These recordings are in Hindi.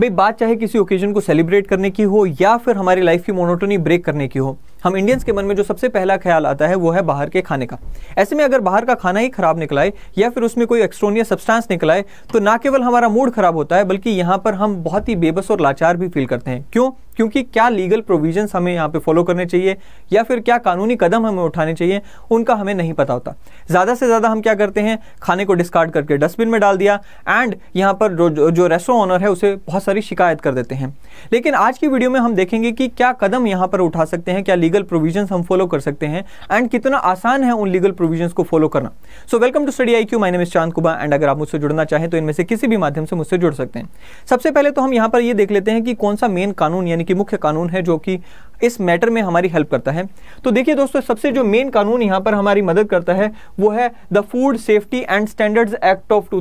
भाई बात चाहे किसी ओकेजन को सेलिब्रेट करने की हो या फिर हमारी लाइफ की मोनोटोनी ब्रेक करने की हो हम इंडियंस के मन में जो सबसे पहला ख्याल आता है वो है बाहर के खाने का ऐसे में अगर बाहर का खाना ही खराब निकलाए या फिर उसमें कोई एक्सट्रोनियस सब्सटेंस निकलाए तो ना केवल हमारा मूड खराब होता है बल्कि यहाँ पर हम बहुत ही बेबस और लाचार भी फील करते हैं क्यों क्योंकि क्या लीगल प्रोविजन हमें यहाँ पे फॉलो करने चाहिए या फिर क्या कानूनी कदम हमें उठाने चाहिए उनका हमें नहीं पता होता ज़्यादा से ज़्यादा हम क्या करते हैं खाने को डिस्कार्ड करके डस्टबिन में डाल दिया एंड यहाँ पर जो जो रेस्टोरेंट ऑनर है उसे बहुत सारी शिकायत कर देते हैं लेकिन आज की वीडियो में हम देखेंगे कि क्या कदम यहाँ पर उठा सकते हैं क्या लीगल लीगल प्रोविजंस हम फॉलो कर सकते हैं एंड कितना आसान है उन लीगल प्रोविजंस को फॉलो करना so welcome to Study I Q my name is Chand Quba and अगर आप मुझसे जुड़ना चाहें तो इनमें से किसी भी माध्यम से मुझसे जुड़ सकते हैं सबसे पहले तो हम यहाँ पर ये देख लेते हैं कि कौन सा मेन कानून यानी कि मुख्य कानून है जो कि इस मैटर में हमारी हेल्प करता है तो देखिए दोस्तों सबसे जो मेन कानून यहाँ पर हमारी मदद करता है वो है the food safety and standards act of two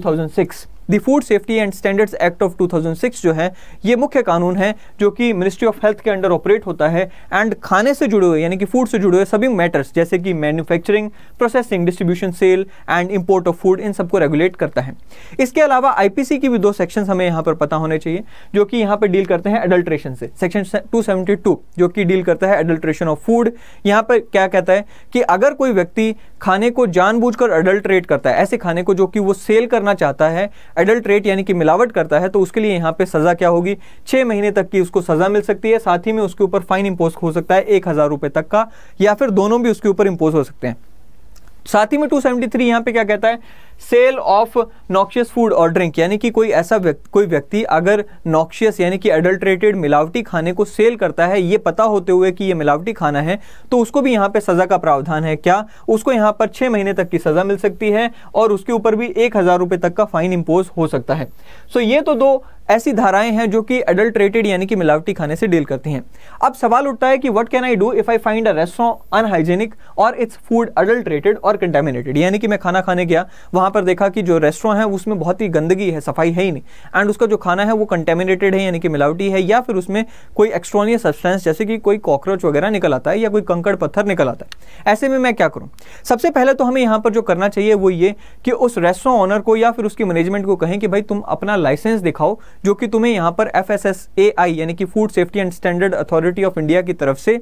the food safety and standards act of 2006 जो है ये मुख्य कानून है जो कि मिनिस्ट्री ऑफ हेल्थ के अंडर ऑपरेट होता है एंड खाने से जुड़े हुए यानी कि फूड से जुड़े हुए सभी मैटर्स जैसे कि manufacturing processing distribution sale and import of food इन सबको रेगुलेट करता है इसके अलावा आईपीसी की भी दो सेक्शन हमें यहाँ पर पता होने चाहिए जो कि यहाँ पर डील करते हैं एडल्ट्रेशन से सेक्शन टू जो कि डील करता है एडल्ट्रेशन ऑफ फूड यहाँ पर क्या कहता है कि अगर कोई व्यक्ति खाने को जानबूझ कर करता है ऐसे खाने को जो कि वो सेल करना चाहता है एडल्ट्रेट यानी कि मिलावट करता है तो उसके लिए यहाँ पे सज़ा क्या होगी छह महीने तक की उसको सज़ा मिल सकती है साथ ही में उसके ऊपर फाइन इंपोज हो सकता है एक हज़ार रुपए तक का या फिर दोनों भी उसके ऊपर इंपोज हो सकते हैं साथ ही में 273 सेवेंटी थ्री यहाँ पे क्या कहता है सेल ऑफ नॉक्शियस फूड और ड्रिंक यानी कि कोई ऐसा व्यक्त, कोई व्यक्ति अगर नॉक्शियस यानी कि एडल्ट्रेटेड मिलावटी खाने को सेल करता है ये पता होते हुए कि ये मिलावटी खाना है तो उसको भी यहाँ पे सज़ा का प्रावधान है क्या उसको यहाँ पर छः महीने तक की सज़ा मिल सकती है और उसके ऊपर भी एक हज़ार रुपये तक का फाइन इम्पोज हो सकता है सो ये तो दो ऐसी धाराएं हैं जो कि एडल्ट्रेटेड यानी कि मिलावटी खाने से डील करती हैं अब सवाल उठता है कि what can I do if I find a restaurant unhygienic or it's food adulterated or contaminated यानी कि मैं खाना खाने गया वहां वहां पर देखा कि जो रेस्टोरेंट है उसमें बहुत ही गंदगी है सफाई है ही नहीं एंड उसका जो खाना है वो कंटेमिनेटेड है यानी कि मिलावटी है या फिर उसमें कोई एक्स्ट्रॉनियस सब्सटेंस जैसे कि कोई कॉकरोच वगैरह निकल आता है या कोई कंकड़ पत्थर निकल आता है ऐसे में मैं क्या करूँ सबसे पहले तो हमें यहाँ पर जो करना चाहिए वो ये कि उस रेस्टोरेंट ऑनर को या फिर उसकी मैनेजमेंट को कहें कि भाई तुम अपना लाइसेंस दिखाओ जो कि तुम्हें यहाँ पर एफ यानी कि food safety and standard authority of India की तरफ से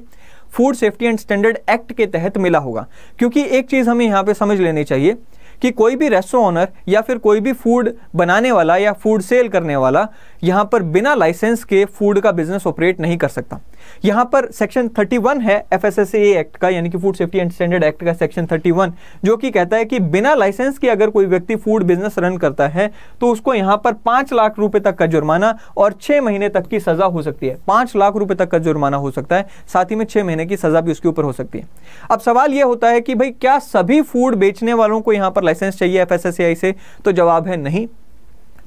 food safety and standard act के तहत मिला होगा क्योंकि एक चीज़ हमें यहां पे समझ लेनी चाहिए कि कोई भी रेस्टो ऑनर या फिर कोई भी फूड बनाने वाला या फूड सेल करने वाला यहाँ पर बिना लाइसेंस के फूड का बिजनेस ऑपरेट नहीं कर सकता यहाँ पर सेक्शन 31 है एफ एक्ट का यानी कि food safety and standard act का सेक्शन 31 जो कि कहता है कि बिना लाइसेंस के अगर कोई व्यक्ति फूड बिजनेस रन करता है तो उसको यहाँ पर पांच लाख रुपए तक का जुर्माना और छह महीने तक की सज़ा हो सकती है पांच लाख रुपए तक का जुर्माना हो सकता है साथ ही में छह महीने की सज़ा भी उसके ऊपर हो सकती है अब सवाल यह होता है कि भाई क्या सभी फूड बेचने वालों को यहाँ पर लाइसेंस चाहिए एफ से तो जवाब है नहीं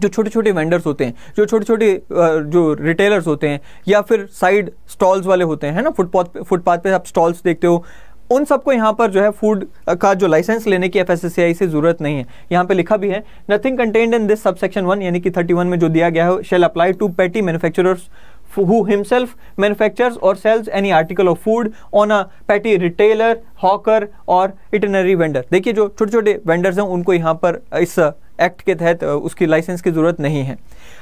जो छोटे छोटे वेंडर्स होते हैं जो छोटे छोटे जो रिटेलर्स होते हैं या फिर साइड स्टॉल्स वाले होते हैं ना फुटपाथ फुटपाथ पे आप स्टॉल्स देखते हो उन सबको यहाँ पर जो है फूड का जो लाइसेंस लेने की एफ से ज़रूरत नहीं है यहाँ पे लिखा भी है nothing contained in this sub section one यानी कि थर्टी में जो दिया गया है shall apply to petty manufacturers who himself manufactures or sells any article of food on a petty retailer hawker or itinerant vendor देखिए जो छोटे छोटे वेंडर्स हैं उनको यहाँ पर इस एक्ट के तहत उसकी लाइसेंस की ज़रूरत नहीं है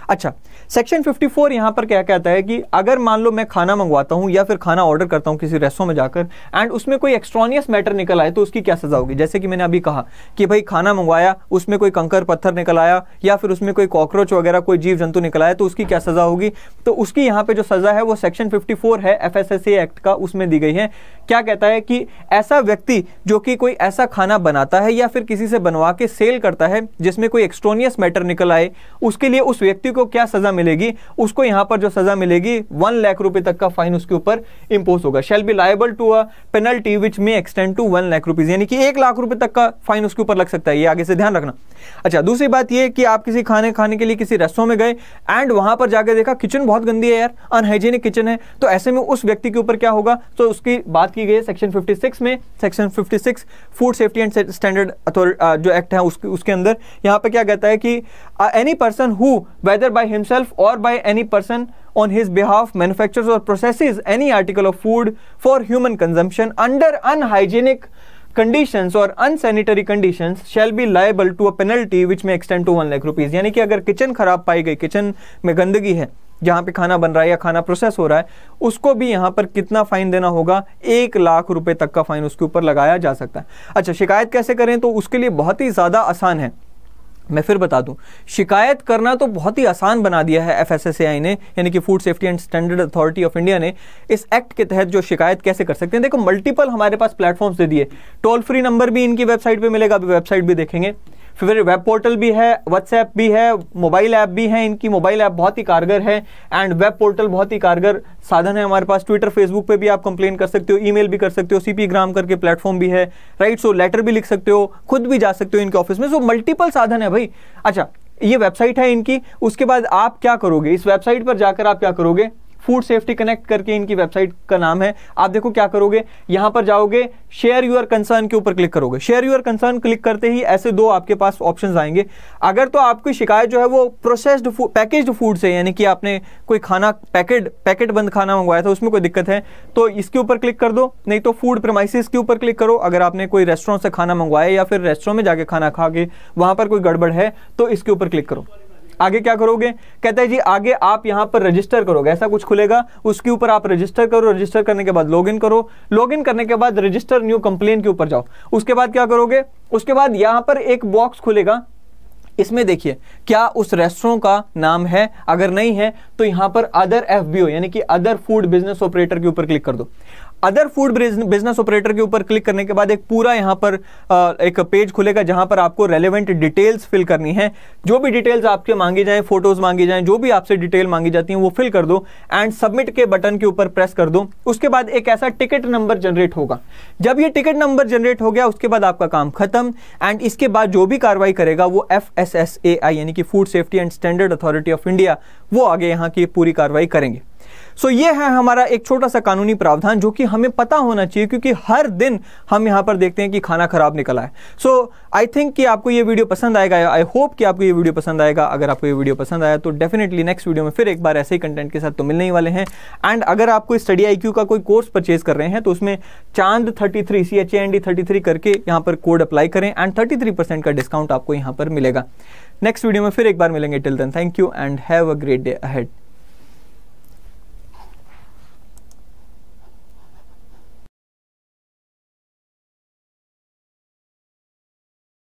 अच्छा सेक्शन 54 फोर यहाँ पर क्या कहता है कि अगर मान लो मैं खाना मंगवाता हूँ या फिर खाना ऑर्डर करता हूँ किसी रेस्टोरेंट में जाकर एंड उसमें कोई एक्स्ट्रॉनियस मैटर निकल आए तो उसकी क्या सज़ा होगी जैसे कि मैंने अभी कहा कि भाई खाना मंगवाया उसमें कोई कंकर पत्थर निकल आया या फिर उसमें कोई कॉकरोच वगैरह कोई जीव जंतु निकल आया तो उसकी क्या सज़ा होगी तो उसकी यहाँ पर जो सज़ा है वो सेक्शन फिफ्टी है एफ एक्ट का उसमें दी गई है क्या कहता है कि ऐसा व्यक्ति जो कि कोई ऐसा खाना बनाता है या फिर किसी से बनवा के सेल करता है जिसमें उसमें कोई एक्सट्रोनियस मैटर निकल आए उसके लिए उस व्यक्ति को क्या सजा मिलेगी उसको यहां पर जो सजा मिलेगी वन लाख रुपए तक का फाइन उसके ऊपर इंपोज होगा shall be liable to a penalty which may extend to one lakh rupees यानी कि एक लाख रुपए तक का फाइन उसके ऊपर लग सकता है ये आगे से ध्यान रखना अच्छा दूसरी बात यह कि आप किसी खाने खाने के लिए किसी रेस्टोरेंट में गए एंड वहां पर जाकर देखा किचन बहुत गंदी है यार अनहाइजेनिक किचन है तो ऐसे में उस व्यक्ति के ऊपर क्या होगा तो उसकी बात की गई है सेक्शन 56 में section 56 food safety and standard जो एक्ट है उसके अंदर यहाँ यहाँ पे क्या कहता है कि any person who whether by himself or by any person on his behalf manufacture or process any article of food for human consumption under unhygienic conditions or unsanitary conditions shall be liable to a penalty which may extend to one lakh rupees यानी कि अगर किचन खराब पाई गई किचन में गंदगी है जहां पे खाना बन रहा है या खाना प्रोसेस हो रहा है उसको भी यहां पर कितना फाइन देना होगा एक लाख रुपए तक का फाइन उसके ऊपर लगाया जा सकता है अच्छा शिकायत कैसे करें तो उसके लिए बहुत ही ज़्यादा आसान है मैं फिर बता दूं शिकायत करना तो बहुत ही आसान बना दिया है एफएसएसएआई ने यानी कि food safety and standard authority of India ने इस एक्ट के तहत जो शिकायत कैसे कर सकते हैं देखो मल्टीपल हमारे पास प्लेटफॉर्म्स दे दिए टोल फ्री नंबर भी इनकी वेबसाइट पे मिलेगा अभी वेबसाइट भी देखेंगे फिर वेब पोर्टल भी है व्हाट्सएप भी है मोबाइल ऐप भी है इनकी मोबाइल ऐप बहुत ही कारगर है एंड वेब पोर्टल बहुत ही कारगर साधन है हमारे पास ट्विटर फेसबुक पे भी आप कंप्लेन कर सकते हो ईमेल भी कर सकते हो सीपी ग्राम करके प्लेटफॉर्म भी है राइट सो लेटर भी लिख सकते हो खुद भी जा सकते हो इनके ऑफिस में सो मल्टीपल साधन है भाई अच्छा ये वेबसाइट है इनकी उसके बाद आप क्या करोगे इस वेबसाइट पर जाकर आप क्या करोगे फूड सेफ्टी कनेक्ट करके इनकी वेबसाइट का नाम है आप देखो क्या करोगे यहाँ पर जाओगे शेयर यूर कंसर्न के ऊपर क्लिक करोगे शेयर यूर कंसर्न क्लिक करते ही ऐसे दो आपके पास ऑप्शन आएंगे अगर तो आपकी शिकायत जो है वो प्रोसेस्ड पैकेज फूड से यानी कि आपने कोई खाना पैकेट पैकेट बंद खाना मंगवाया था उसमें कोई दिक्कत है तो इसके ऊपर क्लिक कर दो नहीं तो फूड प्रमाइसिस के ऊपर क्लिक करो अगर आपने कोई रेस्टोरेंट से खाना मंगवाया या फिर रेस्टोरेंट में जाके खाना खा के वहाँ पर कोई गड़बड़ है तो इसके ऊपर क्लिक करो आगे क्या करोगे कहते हैं जी आगे आप यहां पर रजिस्टर करोगे ऐसा कुछ खुलेगा उसके ऊपर आप रजिस्टर करो रजिस्टर करने के बाद लॉगिन करो लॉगिन करने के बाद रजिस्टर न्यू कंप्लेन के ऊपर जाओ उसके बाद क्या करोगे उसके बाद यहां पर एक बॉक्स खुलेगा इसमें देखिए क्या उस रेस्टोरों का नाम है अगर नहीं है तो यहां पर अदर एफ यानी कि अदर फूड बिजनेस ऑपरेटर के ऊपर क्लिक कर दो अदर फूड बिजनेस ऑपरेटर के ऊपर क्लिक करने के बाद एक पूरा यहाँ पर एक पेज खुलेगा जहां पर आपको रेलिवेंट डिटेल्स फिल करनी है जो भी डिटेल्स आपके मांगी जाए फोटोज़ मांगी जाए जो भी आपसे डिटेल मांगी जाती हैं वो फिल कर दो एंड सबमिट के बटन के ऊपर प्रेस कर दो उसके बाद एक ऐसा टिकट नंबर जनरेट होगा जब ये टिकट नंबर जनरेट हो गया उसके बाद आपका काम खत्म एंड इसके बाद जो भी कार्रवाई करेगा वो F S S A I यानी कि food safety and standard authority of India वो आगे यहाँ की पूरी कार्रवाई करेंगे सो so, ये है हमारा एक छोटा सा कानूनी प्रावधान जो कि हमें पता होना चाहिए क्योंकि हर दिन हम यहाँ पर देखते हैं कि खाना खराब निकला है सो आई थिंक कि आपको ये वीडियो पसंद आएगा आई होप कि आपको ये वीडियो पसंद आएगा अगर आपको ये वीडियो पसंद आया तो डेफिनेटली नेक्स्ट वीडियो में फिर एक बार ऐसे ही कंटेंट के साथ तो मिलने ही वाले हैं एंड अगर आप कोई स्टडी आई का कोई कोर्स परचेज कर रहे हैं तो उसमें Chand thirty three C H A N D thirty three करके यहाँ पर कोड अप्लाई करें एंड थर्टी थ्री परसेंट का डिस्काउंट आपको यहाँ पर मिलेगा नेक्स्ट वीडियो में फिर एक बार मिलेंगे till then thank you and have a great day ahead